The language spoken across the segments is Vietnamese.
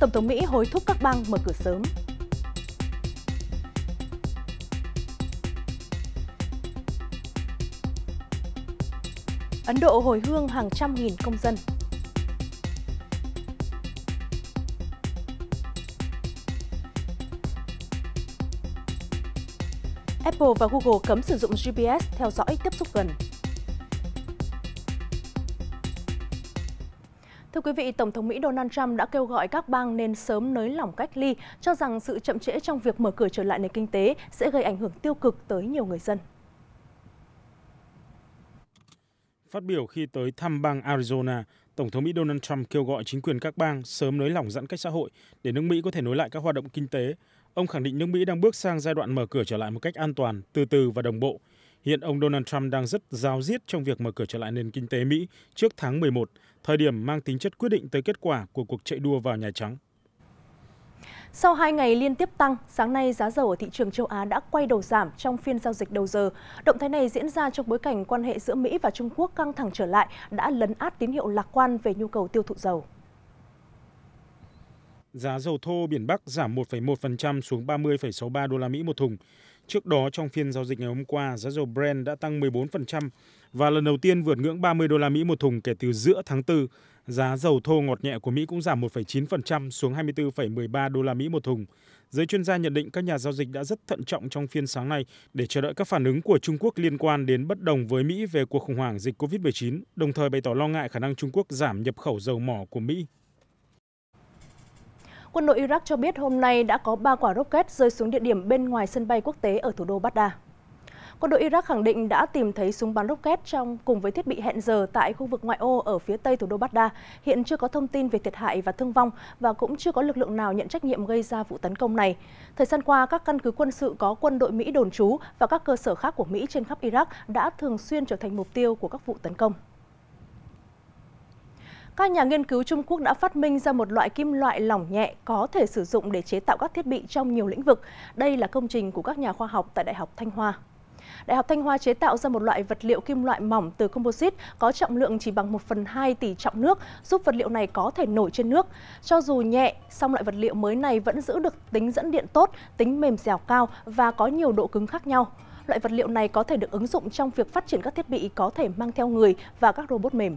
Tổng thống Mỹ hối thúc các bang mở cửa sớm. Ấn Độ hồi hương hàng trăm nghìn công dân. Apple và Google cấm sử dụng GPS theo dõi tiếp xúc gần. Thưa quý vị, Tổng thống Mỹ Donald Trump đã kêu gọi các bang nên sớm nới lỏng cách ly, cho rằng sự chậm trễ trong việc mở cửa trở lại nền kinh tế sẽ gây ảnh hưởng tiêu cực tới nhiều người dân. Phát biểu khi tới thăm bang Arizona, Tổng thống Mỹ Donald Trump kêu gọi chính quyền các bang sớm nới lỏng giãn cách xã hội để nước Mỹ có thể nối lại các hoạt động kinh tế. Ông khẳng định nước Mỹ đang bước sang giai đoạn mở cửa trở lại một cách an toàn, từ từ và đồng bộ. Hiện ông Donald Trump đang rất giáo diết trong việc mở cửa trở lại nền kinh tế Mỹ trước tháng 11 thời điểm mang tính chất quyết định tới kết quả của cuộc chạy đua vào Nhà Trắng. Sau 2 ngày liên tiếp tăng, sáng nay giá dầu ở thị trường châu Á đã quay đầu giảm trong phiên giao dịch đầu giờ. Động thái này diễn ra trong bối cảnh quan hệ giữa Mỹ và Trung Quốc căng thẳng trở lại đã lấn át tín hiệu lạc quan về nhu cầu tiêu thụ dầu. Giá dầu thô biển Bắc giảm 1,1% xuống 30,63 đô la Mỹ một thùng. Trước đó trong phiên giao dịch ngày hôm qua, giá dầu Brent đã tăng 14% và lần đầu tiên vượt ngưỡng 30 đô la Mỹ một thùng kể từ giữa tháng 4. Giá dầu thô ngọt nhẹ của Mỹ cũng giảm 1,9% xuống 24,13 đô la Mỹ một thùng. Giới chuyên gia nhận định các nhà giao dịch đã rất thận trọng trong phiên sáng nay để chờ đợi các phản ứng của Trung Quốc liên quan đến bất đồng với Mỹ về cuộc khủng hoảng dịch COVID-19, đồng thời bày tỏ lo ngại khả năng Trung Quốc giảm nhập khẩu dầu mỏ của Mỹ. Quân đội Iraq cho biết hôm nay đã có 3 quả rocket rơi xuống địa điểm bên ngoài sân bay quốc tế ở thủ đô Baghdad. Quân đội Iraq khẳng định đã tìm thấy súng bắn rocket trong cùng với thiết bị hẹn giờ tại khu vực ngoại ô ở phía tây thủ đô Baghdad. Hiện chưa có thông tin về thiệt hại và thương vong và cũng chưa có lực lượng nào nhận trách nhiệm gây ra vụ tấn công này. Thời gian qua, các căn cứ quân sự có quân đội Mỹ đồn trú và các cơ sở khác của Mỹ trên khắp Iraq đã thường xuyên trở thành mục tiêu của các vụ tấn công các nhà nghiên cứu Trung Quốc đã phát minh ra một loại kim loại lỏng nhẹ có thể sử dụng để chế tạo các thiết bị trong nhiều lĩnh vực. Đây là công trình của các nhà khoa học tại Đại học Thanh Hoa. Đại học Thanh Hoa chế tạo ra một loại vật liệu kim loại mỏng từ composite có trọng lượng chỉ bằng 1 phần 2 tỷ trọng nước, giúp vật liệu này có thể nổi trên nước. Cho dù nhẹ, song loại vật liệu mới này vẫn giữ được tính dẫn điện tốt, tính mềm dẻo cao và có nhiều độ cứng khác nhau. Loại vật liệu này có thể được ứng dụng trong việc phát triển các thiết bị có thể mang theo người và các robot mềm.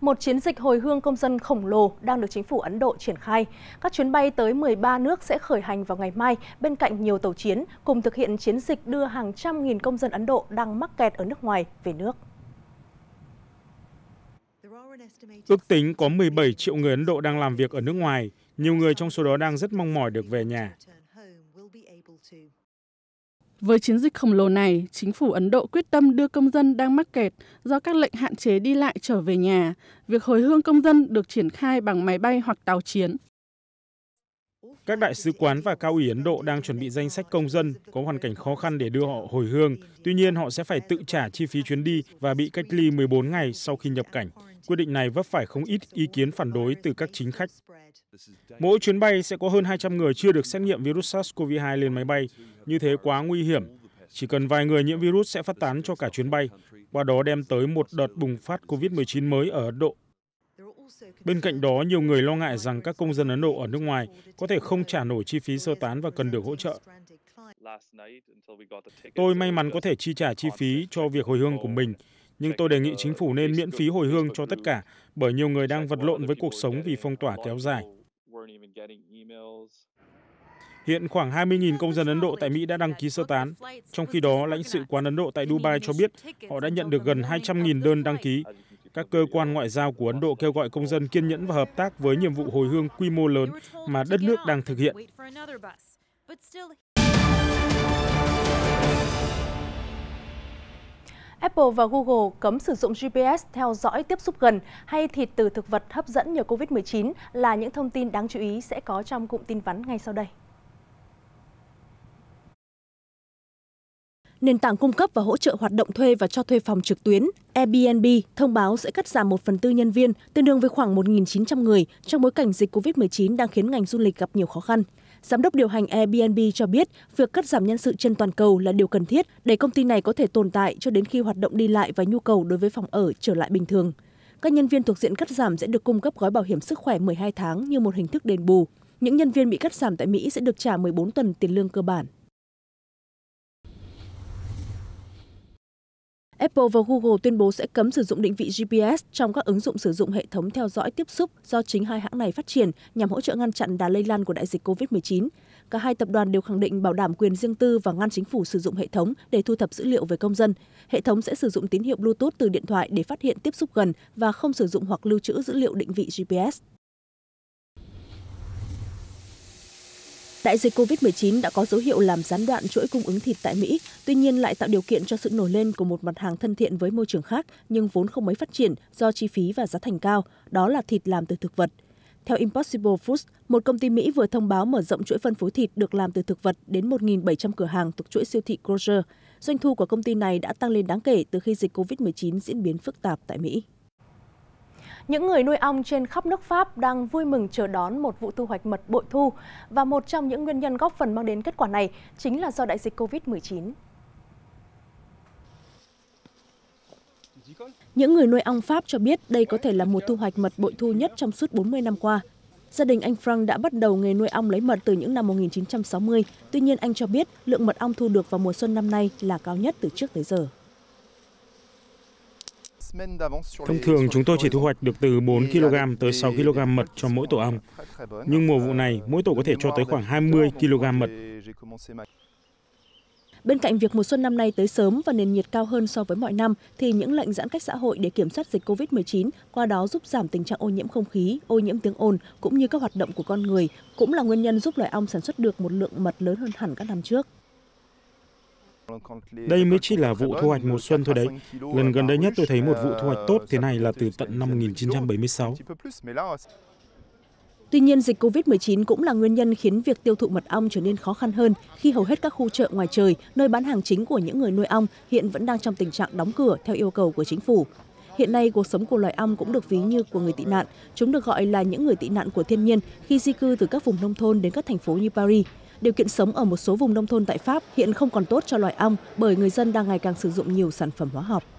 một chiến dịch hồi hương công dân khổng lồ đang được chính phủ Ấn Độ triển khai. Các chuyến bay tới 13 nước sẽ khởi hành vào ngày mai bên cạnh nhiều tàu chiến cùng thực hiện chiến dịch đưa hàng trăm nghìn công dân Ấn Độ đang mắc kẹt ở nước ngoài về nước. Ước tính có 17 triệu người Ấn Độ đang làm việc ở nước ngoài, nhiều người trong số đó đang rất mong mỏi được về nhà. Với chiến dịch khổng lồ này, chính phủ Ấn Độ quyết tâm đưa công dân đang mắc kẹt do các lệnh hạn chế đi lại trở về nhà. Việc hồi hương công dân được triển khai bằng máy bay hoặc tàu chiến các đại sứ quán và cao ủy Ấn Độ đang chuẩn bị danh sách công dân có hoàn cảnh khó khăn để đưa họ hồi hương. Tuy nhiên, họ sẽ phải tự trả chi phí chuyến đi và bị cách ly 14 ngày sau khi nhập cảnh. Quyết định này vấp phải không ít ý kiến phản đối từ các chính khách. Mỗi chuyến bay sẽ có hơn 200 người chưa được xét nghiệm virus SARS-CoV-2 lên máy bay. Như thế quá nguy hiểm. Chỉ cần vài người nhiễm virus sẽ phát tán cho cả chuyến bay, qua đó đem tới một đợt bùng phát COVID-19 mới ở Ấn Độ. Bên cạnh đó, nhiều người lo ngại rằng các công dân Ấn Độ ở nước ngoài có thể không trả nổi chi phí sơ tán và cần được hỗ trợ. Tôi may mắn có thể chi trả chi phí cho việc hồi hương của mình, nhưng tôi đề nghị chính phủ nên miễn phí hồi hương cho tất cả bởi nhiều người đang vật lộn với cuộc sống vì phong tỏa kéo dài. Hiện khoảng 20.000 công dân Ấn Độ tại Mỹ đã đăng ký sơ tán. Trong khi đó, lãnh sự quán Ấn Độ tại Dubai cho biết họ đã nhận được gần 200.000 đơn đăng ký, các cơ quan ngoại giao của Ấn Độ kêu gọi công dân kiên nhẫn và hợp tác với nhiệm vụ hồi hương quy mô lớn mà đất nước đang thực hiện. Apple và Google cấm sử dụng GPS theo dõi tiếp xúc gần hay thịt từ thực vật hấp dẫn nhờ COVID-19 là những thông tin đáng chú ý sẽ có trong cụm tin vắn ngay sau đây. Nền tảng cung cấp và hỗ trợ hoạt động thuê và cho thuê phòng trực tuyến Airbnb thông báo sẽ cắt giảm 1 phần tư nhân viên, tương đương với khoảng 1.900 người trong bối cảnh dịch COVID-19 đang khiến ngành du lịch gặp nhiều khó khăn. Giám đốc điều hành Airbnb cho biết việc cắt giảm nhân sự trên toàn cầu là điều cần thiết để công ty này có thể tồn tại cho đến khi hoạt động đi lại và nhu cầu đối với phòng ở trở lại bình thường. Các nhân viên thuộc diện cắt giảm sẽ được cung cấp gói bảo hiểm sức khỏe 12 tháng như một hình thức đền bù. Những nhân viên bị cắt giảm tại Mỹ sẽ được trả 14 tuần tiền lương cơ bản. Apple và Google tuyên bố sẽ cấm sử dụng định vị GPS trong các ứng dụng sử dụng hệ thống theo dõi tiếp xúc do chính hai hãng này phát triển nhằm hỗ trợ ngăn chặn đà lây lan của đại dịch COVID-19. Cả hai tập đoàn đều khẳng định bảo đảm quyền riêng tư và ngăn chính phủ sử dụng hệ thống để thu thập dữ liệu về công dân. Hệ thống sẽ sử dụng tín hiệu Bluetooth từ điện thoại để phát hiện tiếp xúc gần và không sử dụng hoặc lưu trữ dữ liệu định vị GPS. Đại dịch COVID-19 đã có dấu hiệu làm gián đoạn chuỗi cung ứng thịt tại Mỹ, tuy nhiên lại tạo điều kiện cho sự nổi lên của một mặt hàng thân thiện với môi trường khác nhưng vốn không mấy phát triển do chi phí và giá thành cao, đó là thịt làm từ thực vật. Theo Impossible Foods, một công ty Mỹ vừa thông báo mở rộng chuỗi phân phối thịt được làm từ thực vật đến 1.700 cửa hàng thuộc chuỗi siêu thị Kroger. Doanh thu của công ty này đã tăng lên đáng kể từ khi dịch COVID-19 diễn biến phức tạp tại Mỹ. Những người nuôi ong trên khắp nước Pháp đang vui mừng chờ đón một vụ thu hoạch mật bội thu và một trong những nguyên nhân góp phần mang đến kết quả này chính là do đại dịch Covid-19. Những người nuôi ong Pháp cho biết đây có thể là một thu hoạch mật bội thu nhất trong suốt 40 năm qua. Gia đình anh Frank đã bắt đầu nghề nuôi ong lấy mật từ những năm 1960, tuy nhiên anh cho biết lượng mật ong thu được vào mùa xuân năm nay là cao nhất từ trước tới giờ. Thông thường chúng tôi chỉ thu hoạch được từ 4 kg tới 6 kg mật cho mỗi tổ ong. Nhưng mùa vụ euh, này, mỗi tổ có thể cho tới khoảng 20 kg mật. Bên cạnh việc mùa xuân năm nay tới sớm và nền nhiệt cao hơn so với mọi năm, thì những lệnh giãn cách xã hội để kiểm soát dịch COVID-19 qua đó giúp giảm tình trạng ô nhiễm không khí, ô nhiễm tiếng ồn cũng như các hoạt động của con người cũng là nguyên nhân giúp loài ong sản xuất được một lượng mật lớn hơn hẳn các năm trước. Đây mới chỉ là vụ thu hoạch mùa xuân thôi đấy. Lần gần đây nhất tôi thấy một vụ thu hoạch tốt thế này là từ tận năm 1976. Tuy nhiên, dịch COVID-19 cũng là nguyên nhân khiến việc tiêu thụ mật ong trở nên khó khăn hơn khi hầu hết các khu chợ ngoài trời, nơi bán hàng chính của những người nuôi ong hiện vẫn đang trong tình trạng đóng cửa theo yêu cầu của chính phủ. Hiện nay, cuộc sống của loài ong cũng được ví như của người tị nạn. Chúng được gọi là những người tị nạn của thiên nhiên khi di cư từ các vùng nông thôn đến các thành phố như Paris. Điều kiện sống ở một số vùng nông thôn tại Pháp hiện không còn tốt cho loài ong bởi người dân đang ngày càng sử dụng nhiều sản phẩm hóa học.